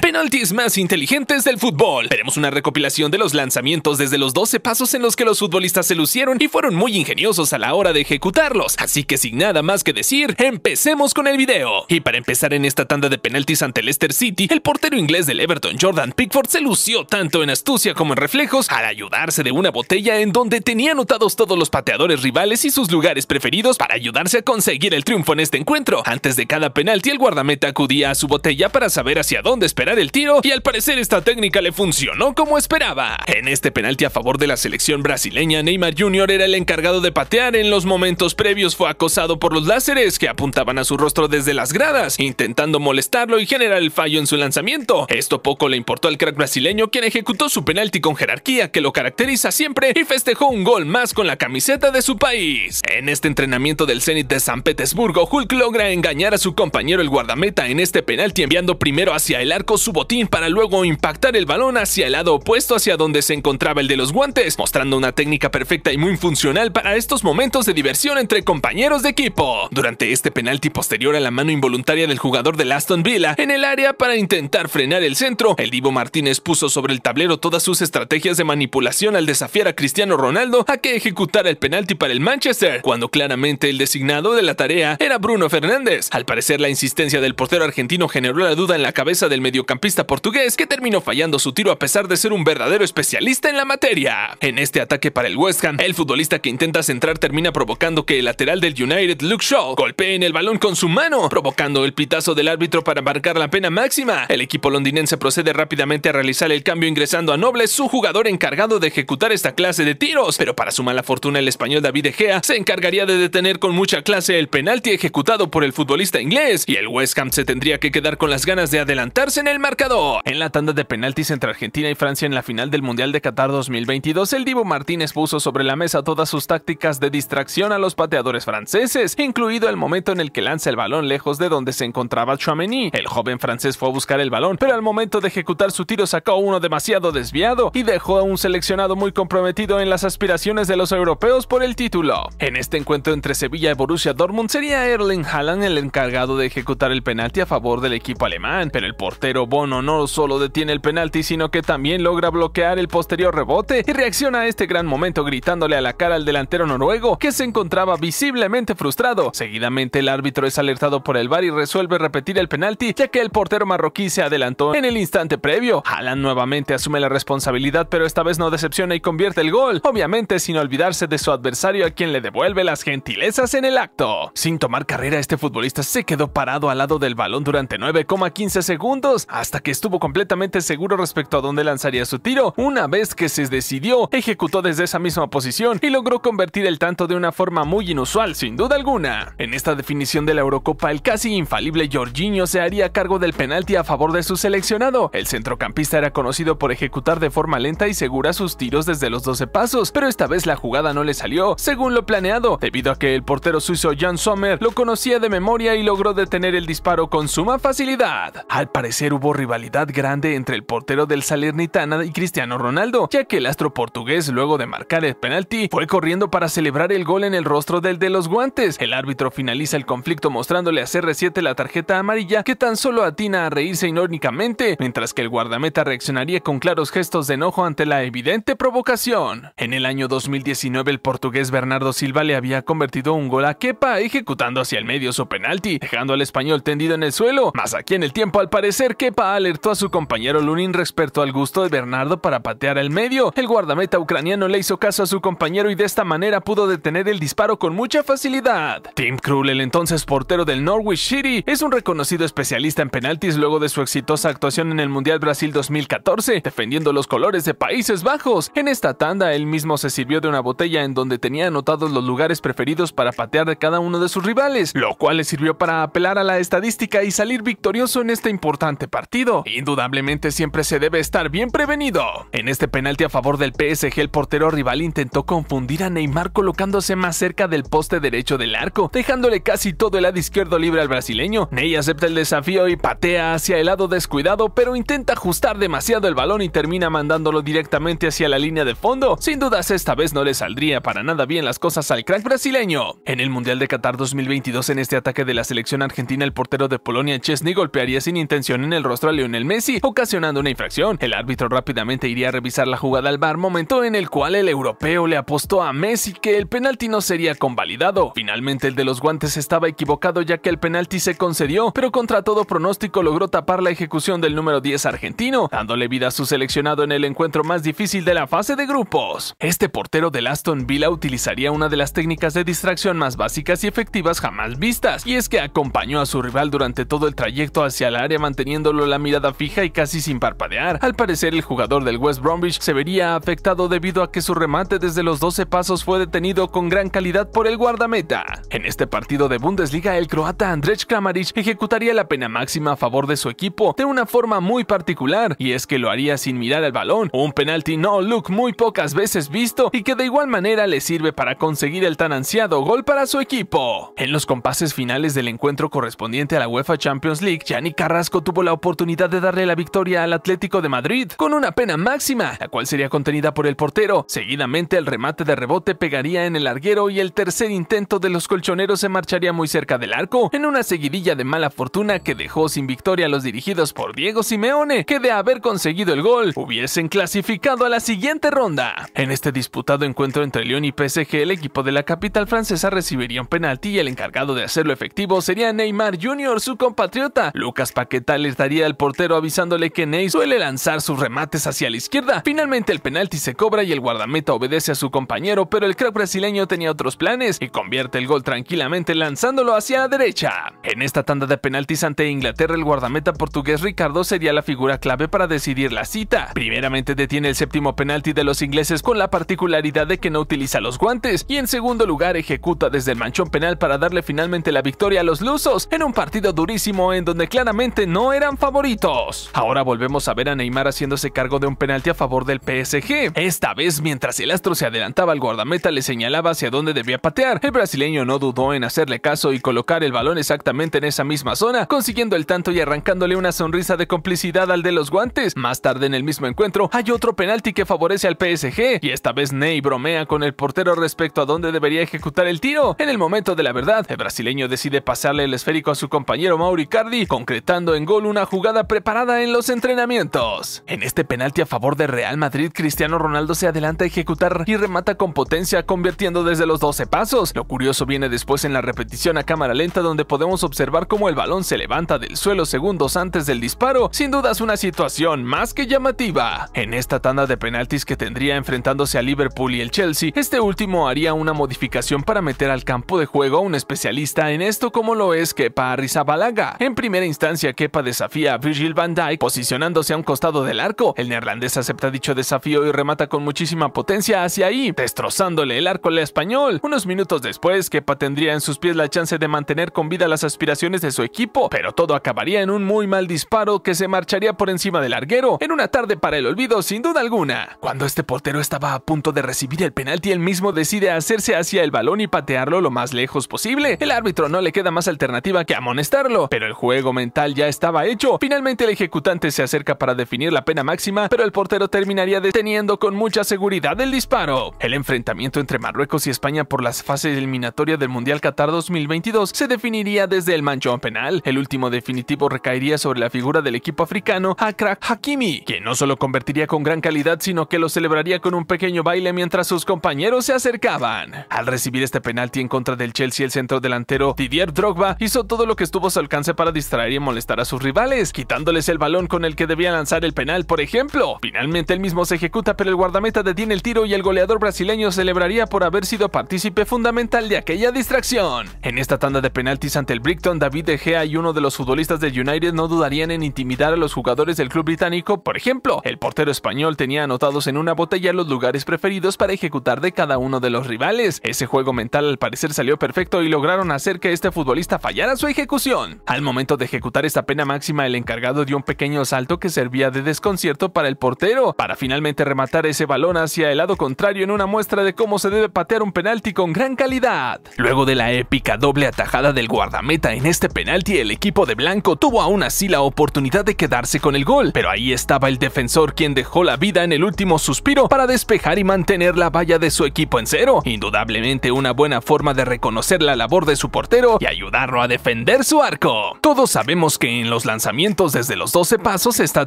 Penaltis más inteligentes del fútbol. Tenemos una recopilación de los lanzamientos desde los 12 pasos en los que los futbolistas se lucieron y fueron muy ingeniosos a la hora de ejecutarlos. Así que sin nada más que decir, empecemos con el video. Y para empezar en esta tanda de penaltis ante Leicester City, el portero inglés del Everton Jordan Pickford se lució tanto en astucia como en reflejos al ayudarse de una botella en donde tenía anotados todos los pateadores rivales y sus lugares preferidos para ayudarse a conseguir el triunfo en este encuentro. Antes de cada penalti, el guardameta acudía a su botella para saber hacia dónde esperar el tiro y al parecer esta técnica le funcionó como esperaba. En este penalti a favor de la selección brasileña, Neymar Jr. era el encargado de patear en los momentos previos fue acosado por los láseres que apuntaban a su rostro desde las gradas, intentando molestarlo y generar el fallo en su lanzamiento. Esto poco le importó al crack brasileño quien ejecutó su penalti con jerarquía que lo caracteriza siempre y festejó un gol más con la camiseta de su país. En este entrenamiento del Zenit de San Petersburgo, Hulk logra engañar a su compañero el guardameta en este penalti enviando primero hacia el arco su botín para luego impactar el balón hacia el lado opuesto hacia donde se encontraba el de los guantes, mostrando una técnica perfecta y muy funcional para estos momentos de diversión entre compañeros de equipo. Durante este penalti posterior a la mano involuntaria del jugador de Aston Villa en el área para intentar frenar el centro, el Divo Martínez puso sobre el tablero todas sus estrategias de manipulación al desafiar a Cristiano Ronaldo a que ejecutara el penalti para el Manchester, cuando claramente el designado de la tarea era Bruno Fernández. Al parecer la insistencia del portero argentino generó la duda en la cabeza del medio campista portugués que terminó fallando su tiro a pesar de ser un verdadero especialista en la materia. En este ataque para el West Ham, el futbolista que intenta centrar termina provocando que el lateral del United, Luke Shaw, golpee en el balón con su mano, provocando el pitazo del árbitro para marcar la pena máxima. El equipo londinense procede rápidamente a realizar el cambio ingresando a Nobles, su jugador encargado de ejecutar esta clase de tiros, pero para su mala fortuna el español David Egea se encargaría de detener con mucha clase el penalti ejecutado por el futbolista inglés y el West Ham se tendría que quedar con las ganas de adelantarse en el el marcador. En la tanda de penaltis entre Argentina y Francia en la final del Mundial de Qatar 2022, el Divo Martínez puso sobre la mesa todas sus tácticas de distracción a los pateadores franceses, incluido el momento en el que lanza el balón lejos de donde se encontraba Chouameni. El joven francés fue a buscar el balón, pero al momento de ejecutar su tiro sacó uno demasiado desviado y dejó a un seleccionado muy comprometido en las aspiraciones de los europeos por el título. En este encuentro entre Sevilla y Borussia Dortmund sería Erling Haaland el encargado de ejecutar el penalti a favor del equipo alemán, pero el portero Bono no solo detiene el penalti, sino que también logra bloquear el posterior rebote y reacciona a este gran momento gritándole a la cara al delantero noruego, que se encontraba visiblemente frustrado. Seguidamente el árbitro es alertado por el bar y resuelve repetir el penalti, ya que el portero marroquí se adelantó en el instante previo. Alan nuevamente asume la responsabilidad, pero esta vez no decepciona y convierte el gol, obviamente sin olvidarse de su adversario a quien le devuelve las gentilezas en el acto. Sin tomar carrera, este futbolista se quedó parado al lado del balón durante 9,15 segundos hasta que estuvo completamente seguro respecto a dónde lanzaría su tiro. Una vez que se decidió, ejecutó desde esa misma posición y logró convertir el tanto de una forma muy inusual, sin duda alguna. En esta definición de la Eurocopa, el casi infalible Jorginho se haría cargo del penalti a favor de su seleccionado. El centrocampista era conocido por ejecutar de forma lenta y segura sus tiros desde los 12 pasos, pero esta vez la jugada no le salió según lo planeado, debido a que el portero suizo Jan Sommer lo conocía de memoria y logró detener el disparo con suma facilidad. Al parecer hubo rivalidad grande entre el portero del Salernitana y Cristiano Ronaldo, ya que el astro portugués, luego de marcar el penalti, fue corriendo para celebrar el gol en el rostro del de los guantes. El árbitro finaliza el conflicto mostrándole a CR7 la tarjeta amarilla, que tan solo atina a reírse irónicamente, mientras que el guardameta reaccionaría con claros gestos de enojo ante la evidente provocación. En el año 2019, el portugués Bernardo Silva le había convertido un gol a Kepa, ejecutando hacia el medio su penalti, dejando al español tendido en el suelo, más aquí en el tiempo al parecer que Kepa alertó a su compañero Lunin respecto al gusto de Bernardo para patear el medio. El guardameta ucraniano le hizo caso a su compañero y de esta manera pudo detener el disparo con mucha facilidad. Tim Krul, el entonces portero del Norwich City, es un reconocido especialista en penaltis luego de su exitosa actuación en el Mundial Brasil 2014, defendiendo los colores de Países Bajos. En esta tanda, él mismo se sirvió de una botella en donde tenía anotados los lugares preferidos para patear de cada uno de sus rivales, lo cual le sirvió para apelar a la estadística y salir victorioso en este importante partido. Indudablemente siempre se debe estar bien prevenido. En este penalti a favor del PSG, el portero rival intentó confundir a Neymar colocándose más cerca del poste derecho del arco, dejándole casi todo el lado izquierdo libre al brasileño. Ney acepta el desafío y patea hacia el lado descuidado, pero intenta ajustar demasiado el balón y termina mandándolo directamente hacia la línea de fondo. Sin dudas, esta vez no le saldría para nada bien las cosas al crack brasileño. En el Mundial de Qatar 2022, en este ataque de la selección argentina, el portero de Polonia, Chesney, golpearía sin intención en el el en el Messi, ocasionando una infracción. El árbitro rápidamente iría a revisar la jugada al bar, momento en el cual el europeo le apostó a Messi que el penalti no sería convalidado. Finalmente el de los guantes estaba equivocado ya que el penalti se concedió, pero contra todo pronóstico logró tapar la ejecución del número 10 argentino, dándole vida a su seleccionado en el encuentro más difícil de la fase de grupos. Este portero del Aston Villa utilizaría una de las técnicas de distracción más básicas y efectivas jamás vistas, y es que acompañó a su rival durante todo el trayecto hacia el área manteniendo la mirada fija y casi sin parpadear. Al parecer, el jugador del West Bromwich se vería afectado debido a que su remate desde los 12 pasos fue detenido con gran calidad por el guardameta. En este partido de Bundesliga, el croata Andrej Kramaric ejecutaría la pena máxima a favor de su equipo de una forma muy particular, y es que lo haría sin mirar al balón, un penalti no look muy pocas veces visto y que de igual manera le sirve para conseguir el tan ansiado gol para su equipo. En los compases finales del encuentro correspondiente a la UEFA Champions League, Gianni Carrasco tuvo la oportunidad oportunidad de darle la victoria al Atlético de Madrid con una pena máxima, la cual sería contenida por el portero. Seguidamente el remate de rebote pegaría en el larguero y el tercer intento de los colchoneros se marcharía muy cerca del arco en una seguidilla de mala fortuna que dejó sin victoria a los dirigidos por Diego Simeone, que de haber conseguido el gol hubiesen clasificado a la siguiente ronda. En este disputado encuentro entre León y PSG, el equipo de la capital francesa recibiría un penalti y el encargado de hacerlo efectivo sería Neymar Jr., su compatriota. Lucas Paqueta les daría el portero avisándole que Ney suele lanzar sus remates hacia la izquierda. Finalmente el penalti se cobra y el guardameta obedece a su compañero, pero el crack brasileño tenía otros planes y convierte el gol tranquilamente lanzándolo hacia la derecha. En esta tanda de penaltis ante Inglaterra, el guardameta portugués Ricardo sería la figura clave para decidir la cita. Primeramente detiene el séptimo penalti de los ingleses con la particularidad de que no utiliza los guantes y en segundo lugar ejecuta desde el manchón penal para darle finalmente la victoria a los lusos en un partido durísimo en donde claramente no era favoritos. Ahora volvemos a ver a Neymar haciéndose cargo de un penalti a favor del PSG. Esta vez, mientras el astro se adelantaba al guardameta, le señalaba hacia dónde debía patear. El brasileño no dudó en hacerle caso y colocar el balón exactamente en esa misma zona, consiguiendo el tanto y arrancándole una sonrisa de complicidad al de los guantes. Más tarde en el mismo encuentro, hay otro penalti que favorece al PSG, y esta vez Ney bromea con el portero respecto a dónde debería ejecutar el tiro. En el momento de la verdad, el brasileño decide pasarle el esférico a su compañero Mauricardi, concretando en gol una jugada preparada en los entrenamientos. En este penalti a favor de Real Madrid, Cristiano Ronaldo se adelanta a ejecutar y remata con potencia, convirtiendo desde los 12 pasos. Lo curioso viene después en la repetición a cámara lenta donde podemos observar cómo el balón se levanta del suelo segundos antes del disparo, sin dudas una situación más que llamativa. En esta tanda de penaltis que tendría enfrentándose a Liverpool y el Chelsea, este último haría una modificación para meter al campo de juego a un especialista en esto como lo es Kepa Arrizabalaga. En primera instancia, Kepa desafía a Virgil van Dijk posicionándose a un costado del arco. El neerlandés acepta dicho desafío y remata con muchísima potencia hacia ahí, destrozándole el arco al español. Unos minutos después, Kepa tendría en sus pies la chance de mantener con vida las aspiraciones de su equipo, pero todo acabaría en un muy mal disparo que se marcharía por encima del arguero en una tarde para el olvido sin duda alguna. Cuando este portero estaba a punto de recibir el penalti, él mismo decide hacerse hacia el balón y patearlo lo más lejos posible. El árbitro no le queda más alternativa que amonestarlo, pero el juego mental ya estaba hecho Finalmente el ejecutante se acerca para definir la pena máxima, pero el portero terminaría deteniendo con mucha seguridad el disparo. El enfrentamiento entre Marruecos y España por las fases eliminatorias del Mundial Qatar 2022 se definiría desde el manchón penal. El último definitivo recaería sobre la figura del equipo africano Akra Hakimi, que no solo convertiría con gran calidad, sino que lo celebraría con un pequeño baile mientras sus compañeros se acercaban. Al recibir este penalti en contra del Chelsea, el centro delantero Didier Drogba hizo todo lo que estuvo a su alcance para distraer y molestar a sus rivales quitándoles el balón con el que debía lanzar el penal, por ejemplo. Finalmente el mismo se ejecuta, pero el guardameta detiene el tiro y el goleador brasileño celebraría por haber sido partícipe fundamental de aquella distracción. En esta tanda de penaltis ante el Brickton, David De Gea y uno de los futbolistas del United no dudarían en intimidar a los jugadores del club británico, por ejemplo, el portero español tenía anotados en una botella los lugares preferidos para ejecutar de cada uno de los rivales. Ese juego mental al parecer salió perfecto y lograron hacer que este futbolista fallara su ejecución. Al momento de ejecutar esta pena máxima, el encargado dio un pequeño salto que servía de desconcierto para el portero, para finalmente rematar ese balón hacia el lado contrario en una muestra de cómo se debe patear un penalti con gran calidad. Luego de la épica doble atajada del guardameta en este penalti, el equipo de Blanco tuvo aún así la oportunidad de quedarse con el gol, pero ahí estaba el defensor quien dejó la vida en el último suspiro para despejar y mantener la valla de su equipo en cero. Indudablemente una buena forma de reconocer la labor de su portero y ayudarlo a defender su arco. Todos sabemos que en los lanzamientos desde los 12 pasos está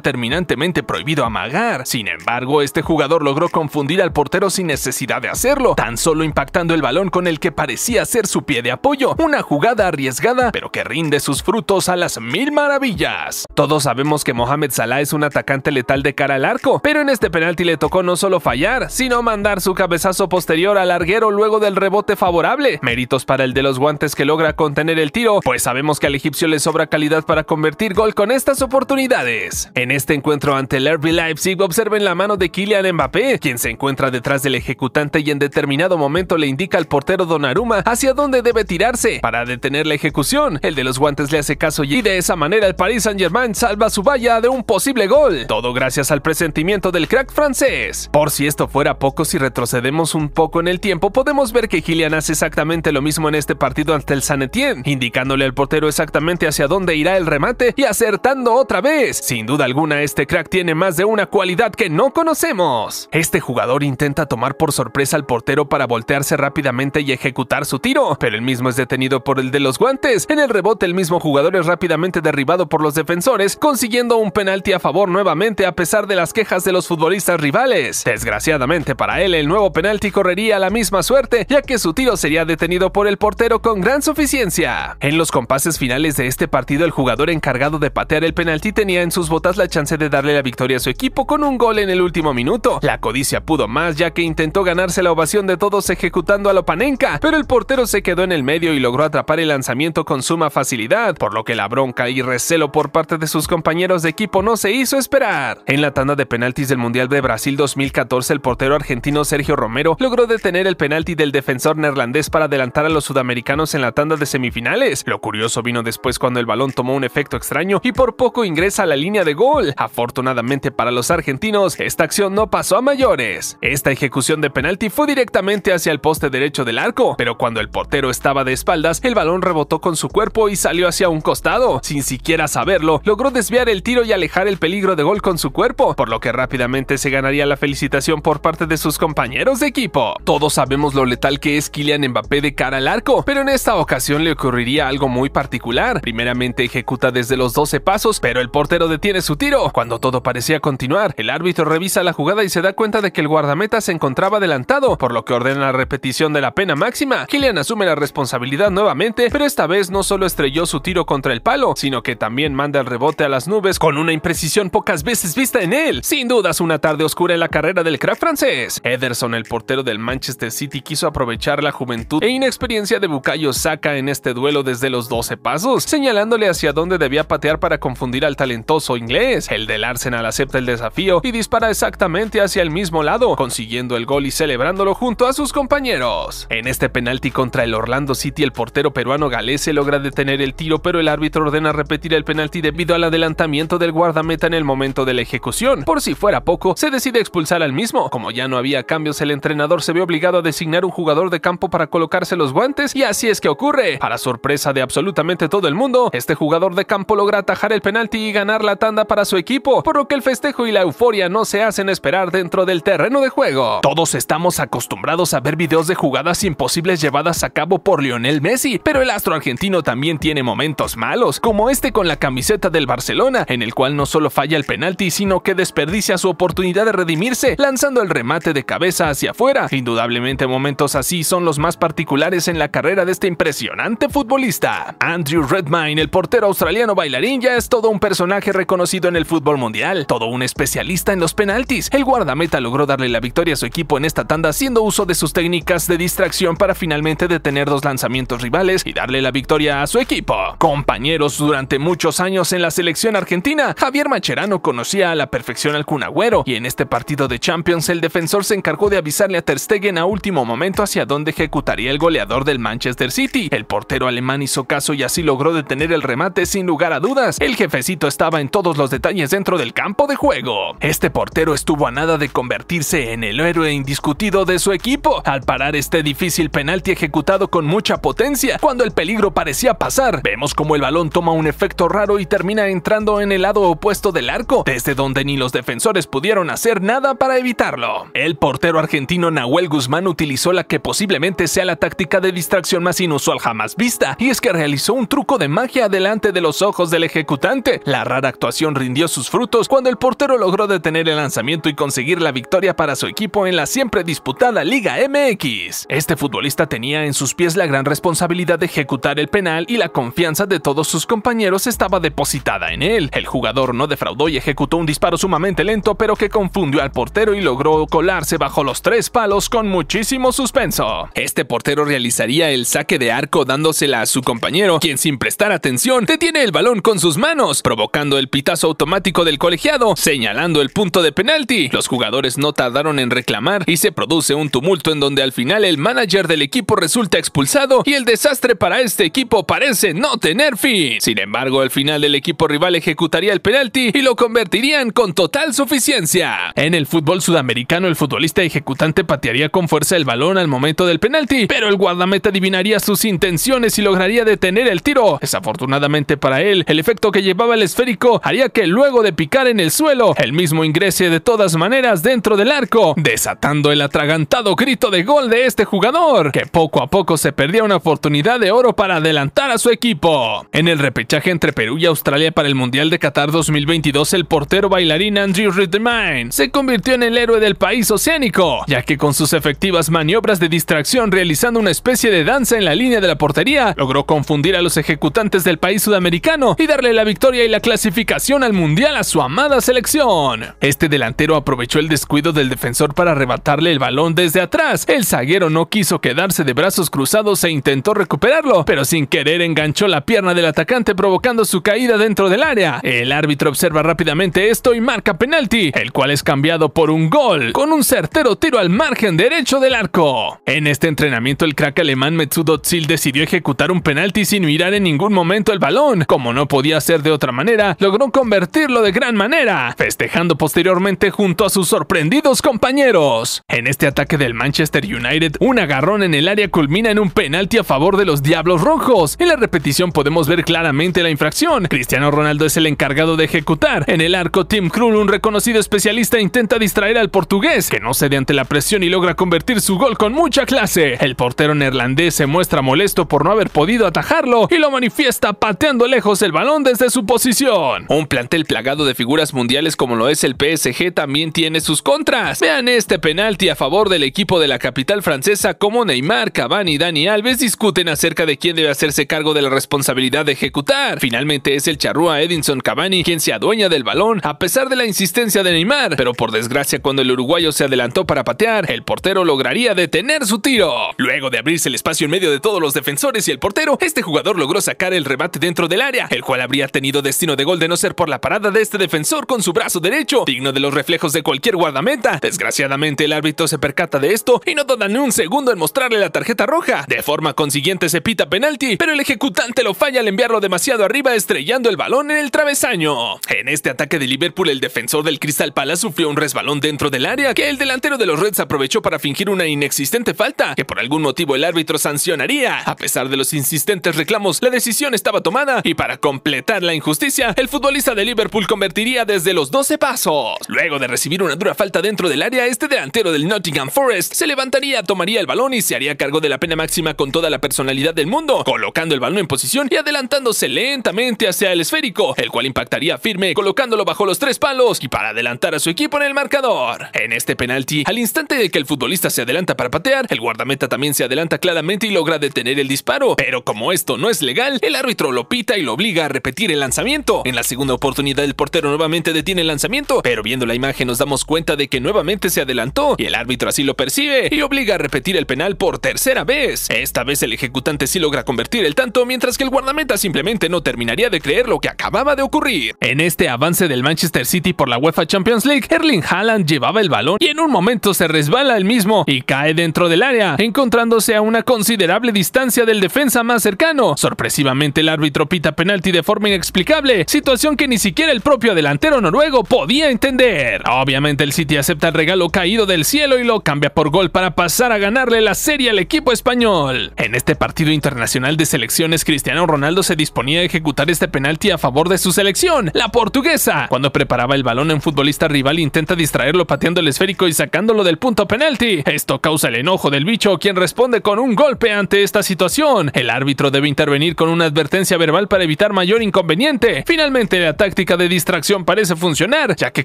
terminantemente prohibido amagar. Sin embargo, este jugador logró confundir al portero sin necesidad de hacerlo, tan solo impactando el balón con el que parecía ser su pie de apoyo. Una jugada arriesgada, pero que rinde sus frutos a las mil maravillas. Todos sabemos que Mohamed Salah es un atacante letal de cara al arco, pero en este penalti le tocó no solo fallar, sino mandar su cabezazo posterior al larguero luego del rebote favorable. Méritos para el de los guantes que logra contener el tiro, pues sabemos que al egipcio le sobra calidad para convertir gol con estas oportunidades. En este encuentro ante el RB Leipzig observen la mano de Kylian Mbappé, quien se encuentra detrás del ejecutante y en determinado momento le indica al portero Donnarumma hacia dónde debe tirarse para detener la ejecución. El de los guantes le hace caso y de esa manera el Paris Saint-Germain salva su valla de un posible gol, todo gracias al presentimiento del crack francés. Por si esto fuera poco, si retrocedemos un poco en el tiempo, podemos ver que Kylian hace exactamente lo mismo en este partido ante el Sanetien indicándole al portero exactamente hacia dónde irá el remate y hacer acertando otra vez. Sin duda alguna, este crack tiene más de una cualidad que no conocemos. Este jugador intenta tomar por sorpresa al portero para voltearse rápidamente y ejecutar su tiro, pero el mismo es detenido por el de los guantes. En el rebote, el mismo jugador es rápidamente derribado por los defensores, consiguiendo un penalti a favor nuevamente a pesar de las quejas de los futbolistas rivales. Desgraciadamente para él, el nuevo penalti correría la misma suerte, ya que su tiro sería detenido por el portero con gran suficiencia. En los compases finales de este partido, el jugador encargado de patear el penalti tenía en sus botas la chance de darle la victoria a su equipo con un gol en el último minuto. La codicia pudo más ya que intentó ganarse la ovación de todos ejecutando a Lopanenka, pero el portero se quedó en el medio y logró atrapar el lanzamiento con suma facilidad, por lo que la bronca y recelo por parte de sus compañeros de equipo no se hizo esperar. En la tanda de penaltis del Mundial de Brasil 2014, el portero argentino Sergio Romero logró detener el penalti del defensor neerlandés para adelantar a los sudamericanos en la tanda de semifinales. Lo curioso vino después cuando el balón tomó un efecto extraño y por poco ingresa a la línea de gol. Afortunadamente para los argentinos, esta acción no pasó a mayores. Esta ejecución de penalti fue directamente hacia el poste derecho del arco, pero cuando el portero estaba de espaldas, el balón rebotó con su cuerpo y salió hacia un costado. Sin siquiera saberlo, logró desviar el tiro y alejar el peligro de gol con su cuerpo, por lo que rápidamente se ganaría la felicitación por parte de sus compañeros de equipo. Todos sabemos lo letal que es Kylian Mbappé de cara al arco, pero en esta ocasión le ocurriría algo muy particular. Primeramente ejecuta desde los dos pasos, pero el portero detiene su tiro. Cuando todo parecía continuar, el árbitro revisa la jugada y se da cuenta de que el guardameta se encontraba adelantado, por lo que ordena la repetición de la pena máxima. Killian asume la responsabilidad nuevamente, pero esta vez no solo estrelló su tiro contra el palo, sino que también manda el rebote a las nubes con una imprecisión pocas veces vista en él. Sin dudas, una tarde oscura en la carrera del crack francés. Ederson, el portero del Manchester City, quiso aprovechar la juventud e inexperiencia de Bucayo Saka en este duelo desde los 12 pasos, señalándole hacia dónde debía patear para confundir al talentoso inglés. El del Arsenal acepta el desafío y dispara exactamente hacia el mismo lado, consiguiendo el gol y celebrándolo junto a sus compañeros. En este penalti contra el Orlando City, el portero peruano Galese logra detener el tiro, pero el árbitro ordena repetir el penalti debido al adelantamiento del guardameta en el momento de la ejecución. Por si fuera poco, se decide expulsar al mismo. Como ya no había cambios, el entrenador se ve obligado a designar un jugador de campo para colocarse los guantes y así es que ocurre. Para sorpresa de absolutamente todo el mundo, este jugador de campo logra tajar el penalti y ganar la tanda para su equipo, por lo que el festejo y la euforia no se hacen esperar dentro del terreno de juego. Todos estamos acostumbrados a ver videos de jugadas imposibles llevadas a cabo por Lionel Messi, pero el astro argentino también tiene momentos malos, como este con la camiseta del Barcelona, en el cual no solo falla el penalti, sino que desperdicia su oportunidad de redimirse, lanzando el remate de cabeza hacia afuera. Indudablemente momentos así son los más particulares en la carrera de este impresionante futbolista. Andrew Redmine, el portero australiano bailarín, ya es todo un personaje reconocido en el fútbol mundial, todo un especialista en los penaltis. El guardameta logró darle la victoria a su equipo en esta tanda haciendo uso de sus técnicas de distracción para finalmente detener dos lanzamientos rivales y darle la victoria a su equipo. Compañeros durante muchos años en la selección argentina, Javier Macherano conocía a la perfección al Kun Agüero y en este partido de Champions el defensor se encargó de avisarle a Ter Stegen a último momento hacia dónde ejecutaría el goleador del Manchester City. El portero alemán hizo caso y así logró detener el remate sin lugar a dudas el jefecito estaba en todos los detalles dentro del campo de juego. Este portero estuvo a nada de convertirse en el héroe indiscutido de su equipo, al parar este difícil penalti ejecutado con mucha potencia, cuando el peligro parecía pasar. Vemos como el balón toma un efecto raro y termina entrando en el lado opuesto del arco, desde donde ni los defensores pudieron hacer nada para evitarlo. El portero argentino Nahuel Guzmán utilizó la que posiblemente sea la táctica de distracción más inusual jamás vista, y es que realizó un truco de magia delante de los ojos del ejército ejecutante. La rara actuación rindió sus frutos cuando el portero logró detener el lanzamiento y conseguir la victoria para su equipo en la siempre disputada Liga MX. Este futbolista tenía en sus pies la gran responsabilidad de ejecutar el penal y la confianza de todos sus compañeros estaba depositada en él. El jugador no defraudó y ejecutó un disparo sumamente lento pero que confundió al portero y logró colarse bajo los tres palos con muchísimo suspenso. Este portero realizaría el saque de arco dándosela a su compañero, quien sin prestar atención detiene el balón con sus manos, provocando el pitazo automático del colegiado, señalando el punto de penalti. Los jugadores no tardaron en reclamar y se produce un tumulto en donde al final el manager del equipo resulta expulsado y el desastre para este equipo parece no tener fin. Sin embargo, al final el equipo rival ejecutaría el penalti y lo convertirían con total suficiencia. En el fútbol sudamericano, el futbolista ejecutante patearía con fuerza el balón al momento del penalti, pero el guardameta adivinaría sus intenciones y lograría detener el tiro. Desafortunadamente para él, el que llevaba el esférico haría que luego de picar en el suelo, el mismo ingrese de todas maneras dentro del arco, desatando el atragantado grito de gol de este jugador, que poco a poco se perdía una oportunidad de oro para adelantar a su equipo. En el repechaje entre Perú y Australia para el Mundial de Qatar 2022, el portero bailarín Andrew Ridman se convirtió en el héroe del país oceánico, ya que con sus efectivas maniobras de distracción realizando una especie de danza en la línea de la portería, logró confundir a los ejecutantes del país sudamericano y dar la victoria y la clasificación al Mundial a su amada selección. Este delantero aprovechó el descuido del defensor para arrebatarle el balón desde atrás. El zaguero no quiso quedarse de brazos cruzados e intentó recuperarlo, pero sin querer enganchó la pierna del atacante provocando su caída dentro del área. El árbitro observa rápidamente esto y marca penalti, el cual es cambiado por un gol, con un certero tiro al margen derecho del arco. En este entrenamiento el crack alemán Metsudo decidió ejecutar un penalti sin mirar en ningún momento el balón, como no podía hacer de otra manera, logró convertirlo de gran manera, festejando posteriormente junto a sus sorprendidos compañeros. En este ataque del Manchester United, un agarrón en el área culmina en un penalti a favor de los Diablos Rojos. En la repetición podemos ver claramente la infracción. Cristiano Ronaldo es el encargado de ejecutar. En el arco, Tim Krul, un reconocido especialista, intenta distraer al portugués, que no cede ante la presión y logra convertir su gol con mucha clase. El portero neerlandés se muestra molesto por no haber podido atajarlo y lo manifiesta pateando lejos el balón desde su posición. Un plantel plagado de figuras mundiales como lo es el PSG también tiene sus contras. Vean este penalti a favor del equipo de la capital francesa como Neymar, Cavani y Dani Alves discuten acerca de quién debe hacerse cargo de la responsabilidad de ejecutar. Finalmente es el charrúa Edinson Cavani quien se adueña del balón a pesar de la insistencia de Neymar, pero por desgracia cuando el uruguayo se adelantó para patear, el portero lograría detener su tiro. Luego de abrirse el espacio en medio de todos los defensores y el portero, este jugador logró sacar el remate dentro del área, el cual habría tenido destino de gol de no ser por la parada de este defensor con su brazo derecho, digno de los reflejos de cualquier guardameta. Desgraciadamente el árbitro se percata de esto y no duda ni un segundo en mostrarle la tarjeta roja. De forma consiguiente se pita penalti, pero el ejecutante lo falla al enviarlo demasiado arriba estrellando el balón en el travesaño. En este ataque de Liverpool el defensor del Crystal Palace sufrió un resbalón dentro del área que el delantero de los Reds aprovechó para fingir una inexistente falta que por algún motivo el árbitro sancionaría. A pesar de los insistentes reclamos, la decisión estaba tomada y para completar la injusticia, el futbolista de Liverpool convertiría desde los 12 pasos. Luego de recibir una dura falta dentro del área, este delantero del Nottingham Forest se levantaría, tomaría el balón y se haría cargo de la pena máxima con toda la personalidad del mundo, colocando el balón en posición y adelantándose lentamente hacia el esférico, el cual impactaría firme colocándolo bajo los tres palos y para adelantar a su equipo en el marcador. En este penalti, al instante de que el futbolista se adelanta para patear, el guardameta también se adelanta claramente y logra detener el disparo, pero como esto no es legal, el árbitro lo pita y lo obliga a repetir el lanzamiento. En la segunda oportunidad el portero nuevamente detiene el lanzamiento, pero viendo la imagen nos damos cuenta de que nuevamente se adelantó y el árbitro así lo percibe y obliga a repetir el penal por tercera vez. Esta vez el ejecutante sí logra convertir el tanto, mientras que el guardameta simplemente no terminaría de creer lo que acababa de ocurrir. En este avance del Manchester City por la UEFA Champions League, Erling Haaland llevaba el balón y en un momento se resbala el mismo y cae dentro del área, encontrándose a una considerable distancia del defensa más cercano. Sorpresivamente el árbitro pita penalti de forma inexplicable, situación que ni siquiera el propio delantero noruego podía entender. Obviamente el City acepta el regalo caído del cielo y lo cambia por gol para pasar a ganarle la serie al equipo español. En este partido internacional de selecciones, Cristiano Ronaldo se disponía a ejecutar este penalti a favor de su selección, la portuguesa. Cuando preparaba el balón, un futbolista rival intenta distraerlo pateando el esférico y sacándolo del punto penalti. Esto causa el enojo del bicho, quien responde con un golpe ante esta situación. El árbitro debe intervenir con una advertencia verbal para evitar mayor inconveniente. Finalmente la táctica de distracción parece funcionar, ya que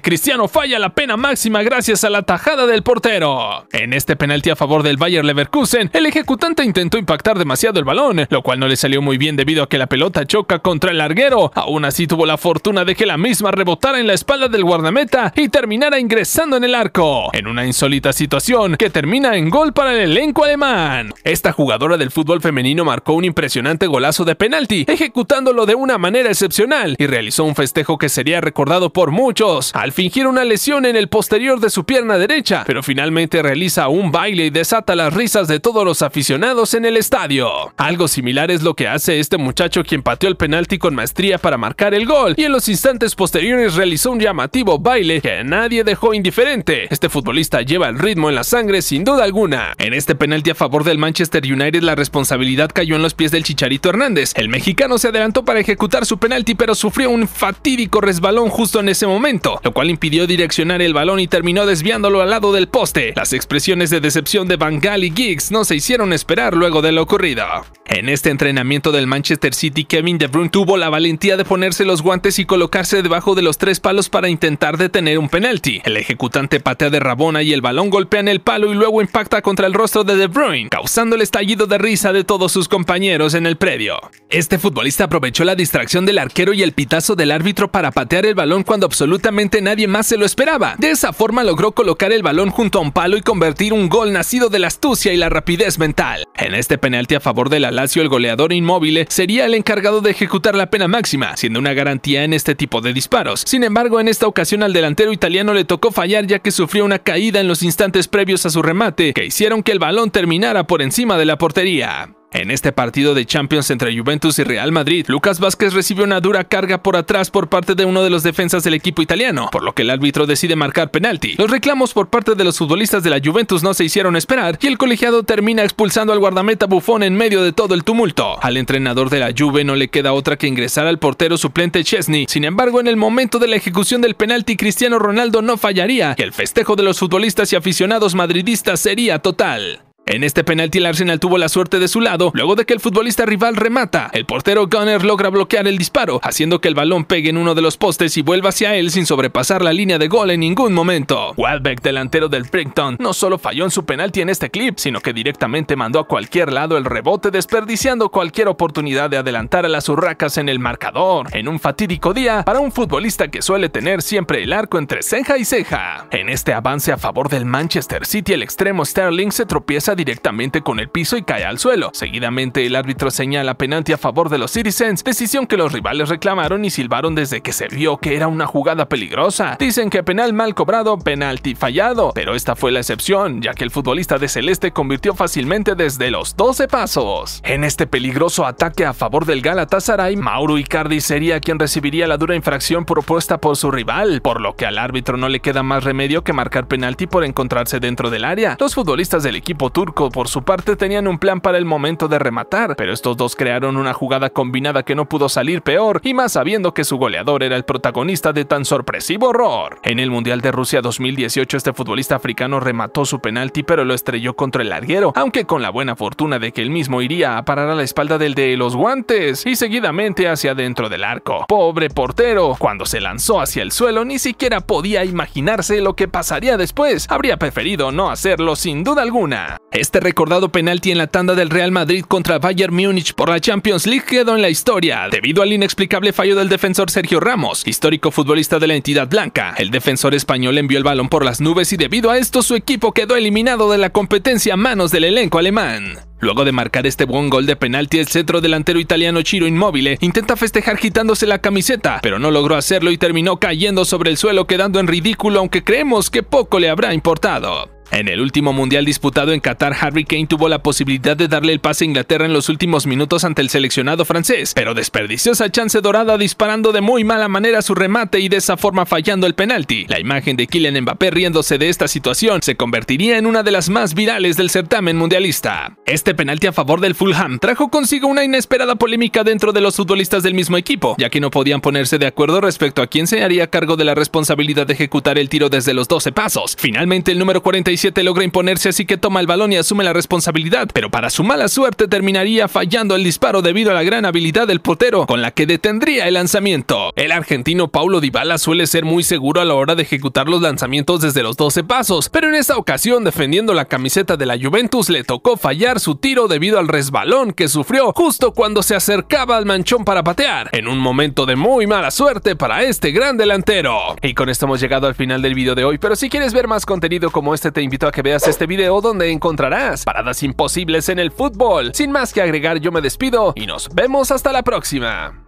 Cristiano falla la pena máxima gracias a la tajada del portero. En este penalti a favor del Bayer Leverkusen, el ejecutante intentó impactar demasiado el balón, lo cual no le salió muy bien debido a que la pelota choca contra el larguero. Aún así tuvo la fortuna de que la misma rebotara en la espalda del guardameta y terminara ingresando en el arco, en una insólita situación que termina en gol para el elenco alemán. Esta jugadora del fútbol femenino marcó un impresionante golazo de penalti, ejecutándolo de una manera excepcional y realizó un festejo que sería recordado por muchos al fingir una lesión en el posterior de su pierna derecha, pero finalmente realiza un baile y desata las risas de todos los aficionados en el estadio. Algo similar es lo que hace este muchacho quien pateó el penalti con maestría para marcar el gol y en los instantes posteriores realizó un llamativo baile que nadie dejó indiferente. Este futbolista lleva el ritmo en la sangre sin duda alguna. En este penalti a favor del Manchester United la responsabilidad cayó en los pies del Chicharito Hernández. El mexicano se adelantó para ejecutar su penalti, pero sufrió un fatídico resbalón justo en ese momento, lo cual impidió direccionar el balón y terminó desviándolo al lado del poste. Las expresiones de decepción de Van Gaal y Giggs no se hicieron esperar luego de lo ocurrido. En este entrenamiento del Manchester City, Kevin De Bruyne tuvo la valentía de ponerse los guantes y colocarse debajo de los tres palos para intentar detener un penalti. El ejecutante patea de Rabona y el balón golpea en el palo y luego impacta contra el rostro de De Bruyne, causando el estallido de risa de todos sus compañeros en el predio. Este futbolista aprovechó la distracción acción del arquero y el pitazo del árbitro para patear el balón cuando absolutamente nadie más se lo esperaba. De esa forma logró colocar el balón junto a un palo y convertir un gol nacido de la astucia y la rapidez mental. En este penalti a favor del lazio el goleador inmóvil sería el encargado de ejecutar la pena máxima, siendo una garantía en este tipo de disparos. Sin embargo, en esta ocasión al delantero italiano le tocó fallar ya que sufrió una caída en los instantes previos a su remate, que hicieron que el balón terminara por encima de la portería. En este partido de Champions entre Juventus y Real Madrid, Lucas Vázquez recibe una dura carga por atrás por parte de uno de los defensas del equipo italiano, por lo que el árbitro decide marcar penalti. Los reclamos por parte de los futbolistas de la Juventus no se hicieron esperar y el colegiado termina expulsando al guardameta Bufón en medio de todo el tumulto. Al entrenador de la Juve no le queda otra que ingresar al portero suplente Chesney, sin embargo en el momento de la ejecución del penalti Cristiano Ronaldo no fallaría y el festejo de los futbolistas y aficionados madridistas sería total. En este penalti el Arsenal tuvo la suerte de su lado, luego de que el futbolista rival remata. El portero Gunner logra bloquear el disparo, haciendo que el balón pegue en uno de los postes y vuelva hacia él sin sobrepasar la línea de gol en ningún momento. Walbeck, delantero del Brighton, no solo falló en su penalti en este clip, sino que directamente mandó a cualquier lado el rebote desperdiciando cualquier oportunidad de adelantar a las urracas en el marcador, en un fatídico día para un futbolista que suele tener siempre el arco entre ceja y ceja. En este avance a favor del Manchester City, el extremo Sterling se tropieza directamente con el piso y cae al suelo. Seguidamente el árbitro señala penalti a favor de los Citizens, decisión que los rivales reclamaron y silbaron desde que se vio que era una jugada peligrosa. Dicen que penal mal cobrado, penalti fallado, pero esta fue la excepción, ya que el futbolista de Celeste convirtió fácilmente desde los 12 pasos. En este peligroso ataque a favor del Galatasaray, Mauro Icardi sería quien recibiría la dura infracción propuesta por su rival, por lo que al árbitro no le queda más remedio que marcar penalti por encontrarse dentro del área. Los futbolistas del equipo turco turco, por su parte, tenían un plan para el momento de rematar, pero estos dos crearon una jugada combinada que no pudo salir peor, y más sabiendo que su goleador era el protagonista de tan sorpresivo horror. En el Mundial de Rusia 2018, este futbolista africano remató su penalti, pero lo estrelló contra el larguero, aunque con la buena fortuna de que él mismo iría a parar a la espalda del de los guantes, y seguidamente hacia dentro del arco. Pobre portero, cuando se lanzó hacia el suelo ni siquiera podía imaginarse lo que pasaría después, habría preferido no hacerlo sin duda alguna. Este recordado penalti en la tanda del Real Madrid contra Bayern Múnich por la Champions League quedó en la historia, debido al inexplicable fallo del defensor Sergio Ramos, histórico futbolista de la entidad blanca. El defensor español envió el balón por las nubes y debido a esto su equipo quedó eliminado de la competencia a manos del elenco alemán. Luego de marcar este buen gol de penalti, el centro delantero italiano Chiro Inmóvil intenta festejar quitándose la camiseta, pero no logró hacerlo y terminó cayendo sobre el suelo quedando en ridículo aunque creemos que poco le habrá importado. En el último mundial disputado en Qatar, Harry Kane tuvo la posibilidad de darle el pase a Inglaterra en los últimos minutos ante el seleccionado francés, pero desperdició esa chance dorada disparando de muy mala manera su remate y de esa forma fallando el penalti. La imagen de Kylian Mbappé riéndose de esta situación se convertiría en una de las más virales del certamen mundialista. Este penalti a favor del Fulham trajo consigo una inesperada polémica dentro de los futbolistas del mismo equipo, ya que no podían ponerse de acuerdo respecto a quién se haría cargo de la responsabilidad de ejecutar el tiro desde los 12 pasos. Finalmente, el número 45 logra imponerse así que toma el balón y asume la responsabilidad, pero para su mala suerte terminaría fallando el disparo debido a la gran habilidad del portero con la que detendría el lanzamiento. El argentino Paulo Dybala suele ser muy seguro a la hora de ejecutar los lanzamientos desde los 12 pasos, pero en esta ocasión defendiendo la camiseta de la Juventus le tocó fallar su tiro debido al resbalón que sufrió justo cuando se acercaba al manchón para patear, en un momento de muy mala suerte para este gran delantero. Y con esto hemos llegado al final del video de hoy, pero si quieres ver más contenido como este te invito a que veas este video donde encontrarás paradas imposibles en el fútbol. Sin más que agregar, yo me despido y nos vemos hasta la próxima.